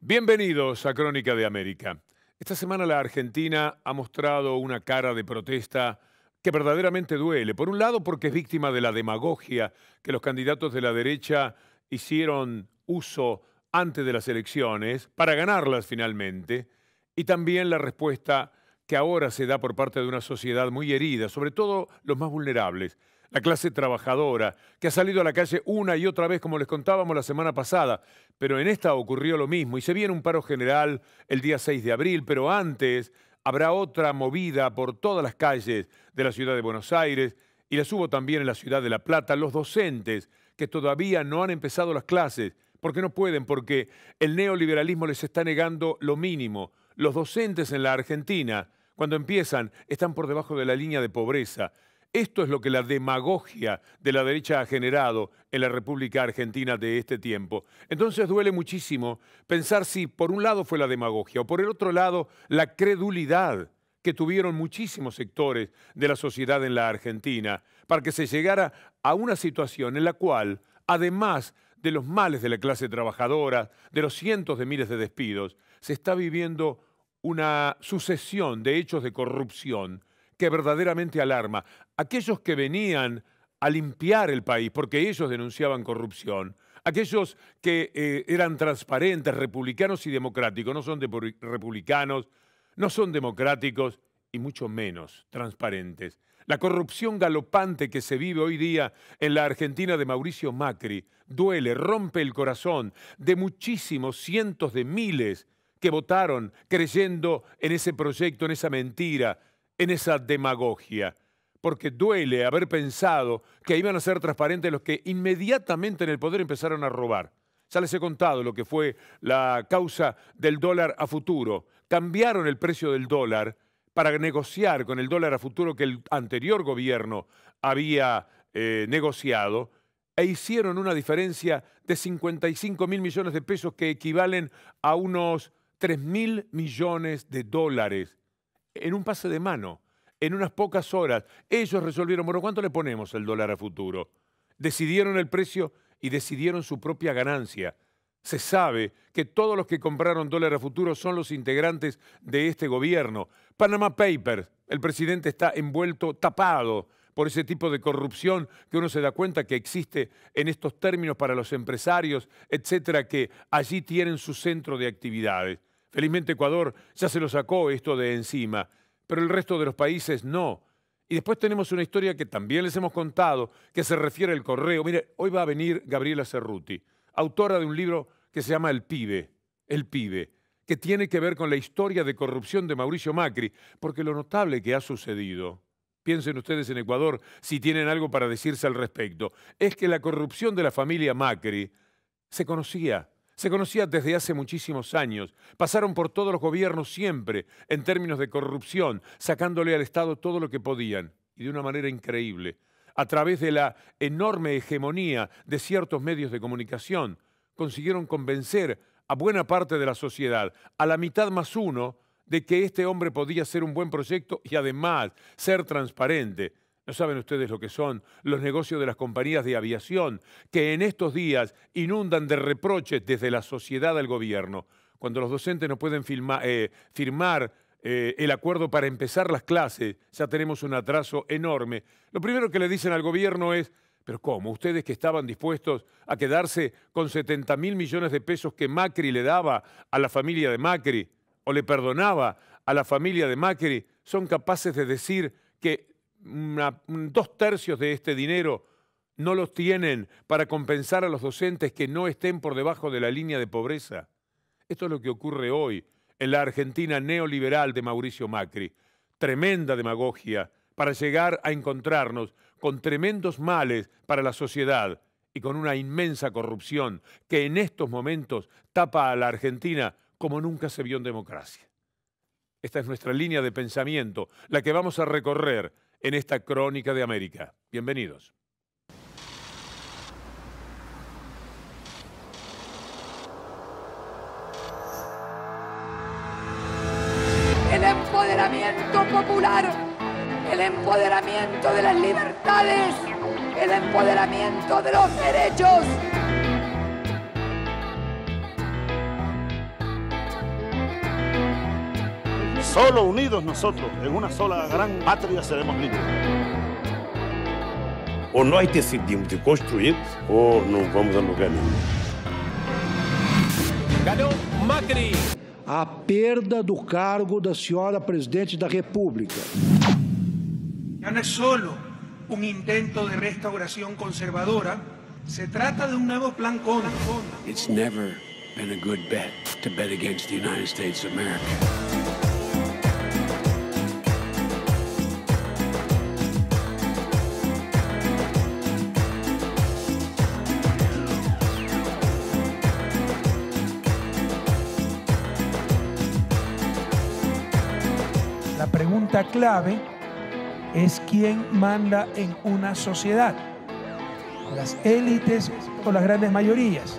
Bienvenidos a Crónica de América. Esta semana la Argentina ha mostrado una cara de protesta que verdaderamente duele. Por un lado, porque es víctima de la demagogia que los candidatos de la derecha hicieron uso antes de las elecciones para ganarlas finalmente, y también la respuesta que ahora se da por parte de una sociedad muy herida, sobre todo los más vulnerables, la clase trabajadora, que ha salido a la calle una y otra vez, como les contábamos la semana pasada, pero en esta ocurrió lo mismo y se viene un paro general el día 6 de abril, pero antes habrá otra movida por todas las calles de la ciudad de Buenos Aires y las hubo también en la ciudad de La Plata, los docentes que todavía no han empezado las clases, porque no pueden, porque el neoliberalismo les está negando lo mínimo. Los docentes en la Argentina cuando empiezan, están por debajo de la línea de pobreza. Esto es lo que la demagogia de la derecha ha generado en la República Argentina de este tiempo. Entonces duele muchísimo pensar si por un lado fue la demagogia o por el otro lado la credulidad que tuvieron muchísimos sectores de la sociedad en la Argentina para que se llegara a una situación en la cual, además de los males de la clase trabajadora, de los cientos de miles de despidos, se está viviendo una sucesión de hechos de corrupción que verdaderamente alarma. Aquellos que venían a limpiar el país, porque ellos denunciaban corrupción, aquellos que eh, eran transparentes, republicanos y democráticos, no son republicanos, no son democráticos y mucho menos transparentes. La corrupción galopante que se vive hoy día en la Argentina de Mauricio Macri duele, rompe el corazón de muchísimos cientos de miles que votaron creyendo en ese proyecto, en esa mentira, en esa demagogia. Porque duele haber pensado que iban a ser transparentes los que inmediatamente en el poder empezaron a robar. Ya les he contado lo que fue la causa del dólar a futuro. Cambiaron el precio del dólar para negociar con el dólar a futuro que el anterior gobierno había eh, negociado e hicieron una diferencia de 55 mil millones de pesos que equivalen a unos 3 mil millones de dólares en un pase de mano, en unas pocas horas. Ellos resolvieron, bueno, ¿cuánto le ponemos el dólar a futuro? Decidieron el precio y decidieron su propia ganancia. Se sabe que todos los que compraron dólar a futuro son los integrantes de este gobierno. Panama Papers, el presidente está envuelto, tapado por ese tipo de corrupción que uno se da cuenta que existe en estos términos para los empresarios, etcétera, que allí tienen su centro de actividades. Felizmente Ecuador ya se lo sacó esto de encima, pero el resto de los países no. Y después tenemos una historia que también les hemos contado, que se refiere al correo. Mire, hoy va a venir Gabriela Cerruti, autora de un libro que se llama El pibe, El pibe, que tiene que ver con la historia de corrupción de Mauricio Macri, porque lo notable que ha sucedido, piensen ustedes en Ecuador si tienen algo para decirse al respecto, es que la corrupción de la familia Macri se conocía, se conocía desde hace muchísimos años. Pasaron por todos los gobiernos siempre, en términos de corrupción, sacándole al Estado todo lo que podían, y de una manera increíble, a través de la enorme hegemonía de ciertos medios de comunicación, consiguieron convencer a buena parte de la sociedad, a la mitad más uno, de que este hombre podía ser un buen proyecto y además ser transparente. No saben ustedes lo que son los negocios de las compañías de aviación, que en estos días inundan de reproches desde la sociedad al gobierno, cuando los docentes no pueden eh, firmar eh, el acuerdo para empezar las clases, ya tenemos un atraso enorme. Lo primero que le dicen al gobierno es, pero ¿cómo? Ustedes que estaban dispuestos a quedarse con 70 mil millones de pesos que Macri le daba a la familia de Macri, o le perdonaba a la familia de Macri, son capaces de decir que dos tercios de este dinero no los tienen para compensar a los docentes que no estén por debajo de la línea de pobreza. Esto es lo que ocurre hoy en la Argentina neoliberal de Mauricio Macri. Tremenda demagogia para llegar a encontrarnos con tremendos males para la sociedad y con una inmensa corrupción que en estos momentos tapa a la Argentina como nunca se vio en democracia. Esta es nuestra línea de pensamiento, la que vamos a recorrer en esta Crónica de América. Bienvenidos. El empoderamiento popular, el empoderamiento de las libertades, el empoderamiento de los derechos Solo unidos nosotros, en una sola gran pátria, seremos livres. Ou nós decidimos de construir, ou não vamos a lugar nenhum. Macri. A perda do cargo da senhora presidente da República. Já não é só um intento de restauração conservadora, se trata de um novo plano contra. It's never been a good bet to bet against the United States of America. pregunta clave es quién manda en una sociedad, las élites o las grandes mayorías.